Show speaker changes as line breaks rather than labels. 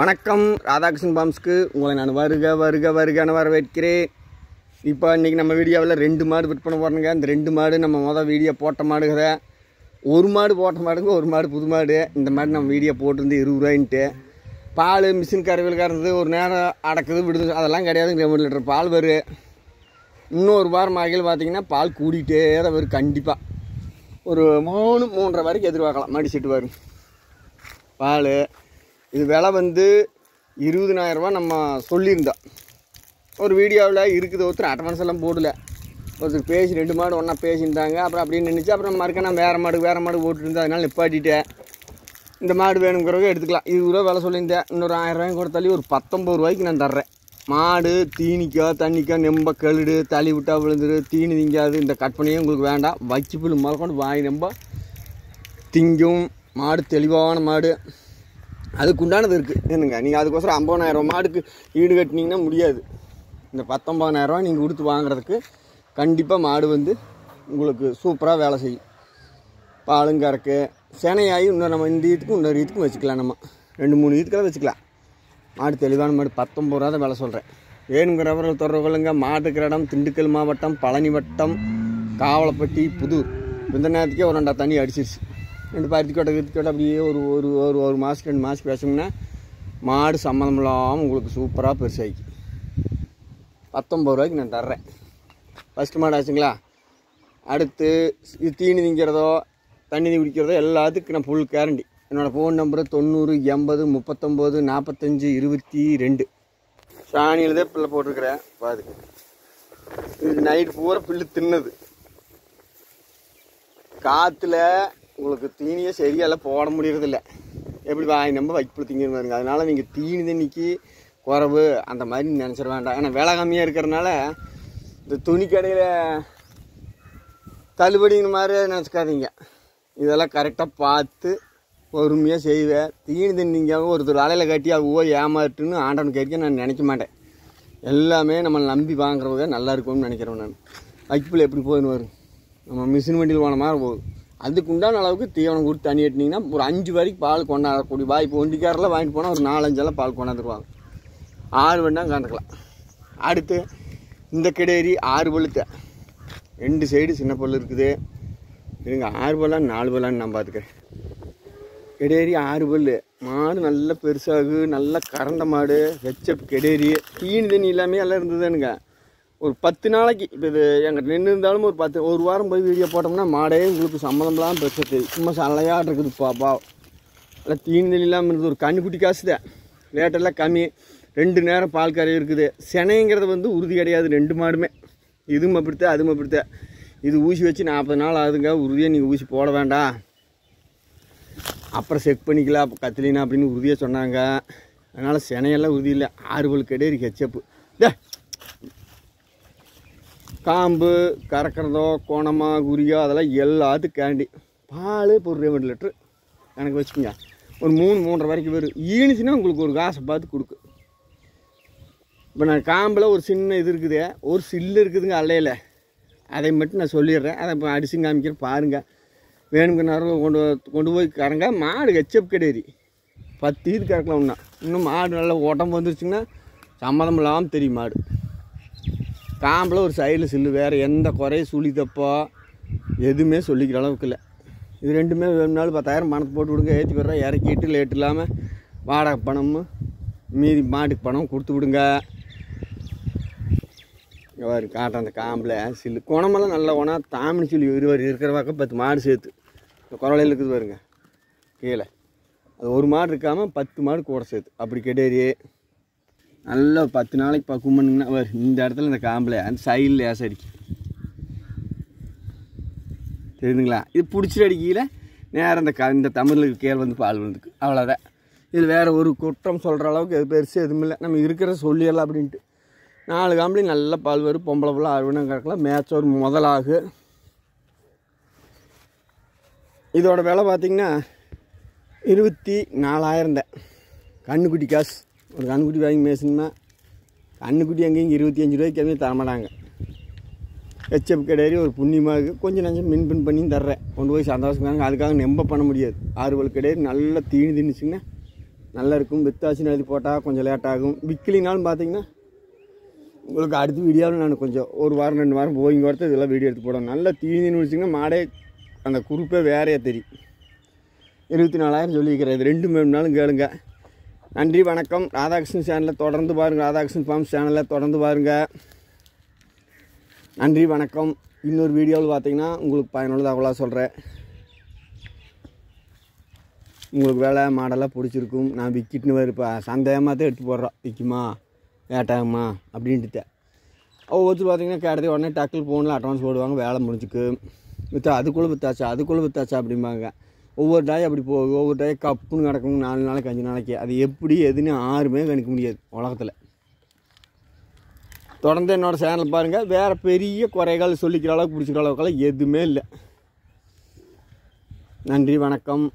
வணக்கம் ராதாகிருஷ்ணன் பாம்ஸ்க்கு உங்களை நான் வருக வருக வருகன்னு வரவேற்கிறேன் இப்போ இன்றைக்கி நம்ம வீடியோவில் ரெண்டு மாடு விற்பனை போடணுங்க இந்த ரெண்டு மாடு நம்ம மொதல் வீடியோ போட்ட கதை ஒரு மாடு போட்ட மாடுங்க ஒரு மாடு புது மாடு இந்த மாதிரி நம்ம வீடியோ போட்டிருந்து இருபது ரூபாயின்ட்டு பால் மிஷின் கருவியில் கறந்து ஒரு நேரம் அடக்குது விடுது அதெல்லாம் கிடையாது ரெண்டு லிட்டர் பால் வரும் இன்னொரு வாரம் ஆகியில் பார்த்திங்கன்னா பால் கூடிகிட்டே தான் வரும் கண்டிப்பாக ஒரு மூணு மூன்றரை வரைக்கும் எதிர்பார்க்கலாம் மடிச்சிட்டு வரும் பால் இது விலை வந்து இருபதினாயிரரூபா நம்ம சொல்லியிருந்தோம் ஒரு வீடியோவில் இருக்குது ஒருத்தர் அட்வான்ஸ் எல்லாம் போடல ஒருத்தர் பேசி ரெண்டு மாடு ஒன்றா பேசியிருந்தாங்க அப்புறம் அப்படின்னு நினச்சி அப்புறம் மறுக்க நான் வேறு மாடு வேறு மாடு போட்டுருந்தேன் அதனால் நிப்பாட்டிட்டேன் இந்த மாடு வேணுங்கிறவங்க எடுத்துக்கலாம் இருபது ரூபா விலை சொல்லியிருந்தேன் இன்னொரு ஆயிரம் ரூபாய் கூட தள்ளி ஒரு பத்தொம்பது ரூபாய்க்கு நான் தர்றேன் மாடு தீனிக்கோ தண்ணிக்கோ நெம்ப கழுடு தளி விட்டா விழுந்துரு தீனி திங்காது இந்த கட் பண்ணியும் உங்களுக்கு வேண்டாம் வச்சு புல் முதற்கொண்டு வாய் நம்ப திங்கும் மாடு தெளிவான மாடு அதுக்கு உண்டானது இருக்குது என்னங்க நீங்கள் அதுக்கோசரம் ஐம்பதாயிரம் மாடுக்கு ஈடு கட்டினீங்கன்னா முடியாது இந்த பத்தொம்பதாயிரரூவா நீங்கள் கொடுத்து வாங்குறதுக்கு கண்டிப்பாக மாடு வந்து உங்களுக்கு சூப்பராக வேலை செய்யும் பாலும் கறக்கு சேனையாகி இன்னும் நம்ம இந்த வீட்டுக்கும் இன்னொரு வீட்டுக்கும் வச்சுக்கலாம் நம்ம ரெண்டு மூணு ஈத்துக்கெல்லாம் வச்சுக்கலாம் மாடு தெளிவான மாடு பத்தொம்பது ரூபா தான் வேலை சொல்கிறேன் வேணுங்கிறவர்கள் தொடர்புகளுங்க மாடு கிரடம் இடம் திண்டுக்கல் மாவட்டம் பழனி வட்டம் காவலப்பட்டி புதூர் இந்த நேரத்துக்கே ஒரு ரெண்டா தண்ணி அடிச்சிருச்சு ரெண்டு பருத்தி கொட்டை கிருத்தி கொட்டை அப்படியே ஒரு ஒரு ஒரு ஒரு மாதத்துக்கு ரெண்டு மாதத்துக்கு பேசணும்னா மாடு சம்மந்தம் இல்லாமல் உங்களுக்கு சூப்பராக பெருசாகி பத்தொம்பது ரூபாய்க்கு நான் தர்றேன் ஃபஸ்ட்டு மாடு ஆச்சுங்களா அடுத்து இது தீனி திங்கிறதோ தண்ணி குடிக்கிறதோ எல்லாத்துக்கும் நான் ஃபுல் கேரண்டி என்னோடய ஃபோன் நம்பரு தொண்ணூறு எண்பது முப்பத்தொம்போது நாற்பத்தஞ்சு இருபத்தி ரெண்டு சாணியில்தான் பிள்ளை போட்டிருக்கிறேன் பாது இது நைட்டு பூரா பில்லு தின்னது காற்றுல உங்களுக்கு தீனியே சரியால் போட முடியறதில்ல எப்படி வாய் நம்ம வைக்கப்புல திங்கிற அதனால் நீங்கள் தீனி தண்ணிக்கு குறவு அந்த மாதிரி நினச்சிட வேண்டாம் ஏன்னா வேலை கம்மியாக இருக்கிறனால இந்த துணி கடையில் தள்ளுபடிங்கிற மாதிரி நினச்சிக்காதீங்க இதெல்லாம் கரெக்டாக பார்த்து பொறுமையாக செய்வேன் தீனி ஒரு ஒருத்தர் அலையில் கட்டி அது ஓ ஏமாட்டுன்னு ஆண்டவன் கேட்க நான் நினைக்க மாட்டேன் எல்லாமே நம்ம நம்பி வாங்குறவங்க நல்லா இருக்கும்னு நினைக்கிறேன் நான் வைப்பில் எப்படி போயின்னு வரும் நம்ம மிஷின் வண்டியில் போன மாதிரி போகுது அதுக்கு உண்டான அளவுக்கு தீவனம் கொடுத்து தண்ணி எட்டினீங்கன்னா ஒரு அஞ்சு வரைக்கும் பால் கொண்டாடக்கூடிய வாய்ப்பு ஒண்டிக்காரில் வாங்கிட்டு போனால் ஒரு நாலஞ்செல்லாம் பால் கொண்டாந்துருவாங்க ஆறு வேணால் கண்டுக்கலாம் அடுத்து இந்த கிடேரி ஆறு பழுத்தை ரெண்டு சைடு சின்ன பல் இருக்குது இருங்க ஆறு பழம் நாலு பல்லான்னு நான் பார்த்துக்கிறேன் கெடேரி ஆறு பல் மாடு நல்லா பெருசாகு நல்லா கறந்த மாடு வெச்ச கெடேரி தீனி தண்ணி எல்லாமே எல்லாம் இருந்ததுன்னுங்க ஒரு பத்து நாளைக்கு இப்போ இது எங்கள் நின்று இருந்தாலும் ஒரு பத்து ஒரு வாரம் போய் வீடியோ போட்டோம்னா மாடே உங்களுக்கு சம்மந்தம்லாம் பிரச்சனை சும்மா சல்லையாக இருக்குது பாப்பா நல்லா தீனில் இல்லாமல் இருந்தது ஒரு கண்ணுக்குட்டி காசு தான் ரேட்டெல்லாம் கம்மி ரெண்டு நேரம் பால் கறி இருக்குது செனைங்கிறது வந்து உறுதி கிடையாது ரெண்டு மாடுமே இதுவும் அப்படித்த அதுவும் அப்படித்த இது ஊசி வச்சு நாற்பது நாள் ஆகுதுங்க உறுதியாக நீங்கள் ஊசி போட வேண்டாம் அப்புறம் செக் பண்ணிக்கலாம் அப்போ கத்திலினா அப்படின்னு உறுதியாக சொன்னாங்க அதனால் செனையெல்லாம் உறுதி இல்லை ஆறு பல் கடையறி ஹெச்சப்பு டே காம்பு கறக்கிறதோ கோணமாக குறியோ அதெல்லாம் எல்லாத்து கேண்டி பால் பொருள் ஒரு ரெண்டு லிட்ரு எனக்கு வச்சுக்கோங்க ஒரு மூணு மூன்றரை வரைக்கும் வரும் ஈனிச்சுன்னா உங்களுக்கு ஒரு காசை பார்த்து கொடுக்கு இப்போ நான் காம்பில் ஒரு சின்ன இது இருக்குது ஒரு சில்லு இருக்குதுங்க அல்லையில் அதை மட்டும் நான் சொல்லிடுறேன் அதை இப்போ அடிச்சு காமிக்கிறேன் பாருங்கள் வேணுங்கிற நேரம் கொண்டு கொண்டு போய் கறங்க மாடு ஹெச்எப் கிடையாது பத்து இது கறக்கலாம் இன்னும் இன்னும் மாடு நல்லா உடம்பு வந்துருச்சுங்கன்னா சம்மதம் இல்லாமல் தெரியும் மாடு காம்பில் ஒரு சைடில் சில்லு வேறு எந்த குறையும் சுழி தப்போ எதுவுமே சொல்லிக்கிற அளவுக்கு இல்லை இது ரெண்டுமே வேணும்னாலும் பத்தாயிரம் பணத்தை போட்டு விடுங்க ஏற்றி போடுறா இறக்கிட்டு லேட் இல்லாமல் வாடகை பணமும் மீதி மாட்டுக்கு பணம் கொடுத்து விடுங்க இவர் காட்டுற அந்த காம்பில் சில்லு குணமெல்லாம் நல்ல குணம் தாமினி சொல்லி இருவர் இருக்கிற பக்கம் பத்து மாடு சேர்த்து இந்த குரலையில் இருக்குது பாருங்க கீழே அது ஒரு மாடு இருக்காமல் பத்து மாடு கூட சேர்த்து அப்படி கெடேரி நல்லா பத்து நாளைக்கு பக்கம் பண்ணுங்கன்னா இந்த இடத்துல இந்த காம்பில் அந்த சைடில் லேசாக அடிக்கும் தெரியுதுங்களா இது பிடிச்சிட்டு அடிக்கையில் நேரம் இந்த க இந்த கேள் வந்து பால் வந்துக்கு அவ்வளோதான் இது வேறு ஒரு குற்றம் சொல்கிற அளவுக்கு எது பெருசு எதுவும் இல்லை நம்ம இருக்கிற சொல்லிடலாம் அப்படின்ட்டு நாலு காம்பளி நல்லா பால் வரும் பொம்பளை பிள்ளை அறுவணம் கிடக்கலாம் மேட்ச் ஒரு முதலாகு இதோட விலை பார்த்திங்கன்னா இருபத்தி நாலாயிரம் தான் கண்ணுக்குட்டி காசு ஒரு கண்ணுக்குட்டி வாங்கி மேய்ச்சிங்கன்னா கண்ணுக்குட்டி அங்கேயும் இருபத்தி அஞ்சு ரூபாய்க்கு கம்மியாக தரமாட்டாங்க ஹெச்எப் கிடையாது ஒரு புண்ணியமாக இருக்குது கொஞ்சம் நஞ்சம் மின் பின் பண்ணி தர்றேன் கொண்டு போய் தாங்க அதுக்காக நெம்ப பண்ண முடியாது ஆறுவல் கிடையாது நல்லா தீனி திணிச்சிங்கன்னா நல்லா இருக்கும் வித்தாசி எழுதி போட்டால் கொஞ்சம் லேட்டாகும் விற்கலினாலும் பார்த்தீங்கன்னா உங்களுக்கு அடுத்த வீடியோவில் நான் கொஞ்சம் ஒரு வாரம் ரெண்டு வாரம் போயிங்க வரத்து இதெல்லாம் வீடியோ எடுத்து போடணும் நல்லா தீனி வச்சிங்கன்னா மாடே அந்த குறிப்பே வேறையாக தெரியும் இருபத்தி நாலாயிரம் சொல்லியிருக்கிறேன் இது ரெண்டு மூணு நாளும் கேளுங்க நன்றி வணக்கம் ராதாகிருஷ்ணன் சேனலில் தொடர்ந்து பாருங்கள் ராதாகிருஷ்ணன் ஃபார்ம்ஸ் சேனலில் தொடர்ந்து பாருங்கள் நன்றி வணக்கம் இன்னொரு வீடியோவில் பார்த்தீங்கன்னா உங்களுக்கு பயனுள்ள தகவலாக சொல்கிறேன் உங்களுக்கு வேலை மாடலாக பிடிச்சிருக்கும் நான் விக்கிட்னு வருப்பேன் சந்தேகமாக தான் எடுத்து போடுறோம் விற்குமா ஏட்டாகுமா அப்படின்ட்டு ஒவ்வொருத்தர் பார்த்தீங்கன்னா கேட்டதே உடனே டக்கில் ஃபோனில் அட்வான்ஸ் போடுவாங்க வேலை முடிஞ்சுக்கு வித்தா அதுக்குள்ளே வித்தாச்சா அதுக்குள்ளே வித்தாச்சா அப்படிம்பாங்க ஒவ்வொரு டாயும் அப்படி போகும் ஒவ்வொரு டாயும் கப்புன்னு கிடக்கணும் நாலு நாளைக்கு அஞ்சு நாளைக்கு அது எப்படி எதுன்னு யாருமே கணிக்க முடியாது உலகத்தில் தொடர்ந்து என்னோடய சேனல் பாருங்கள் வேறு பெரிய குறைகள் சொல்லிக்கிற அளவுக்கு பிடிச்சிக்கிற அளவுக்கெல்லாம் எதுவுமே இல்லை நன்றி வணக்கம்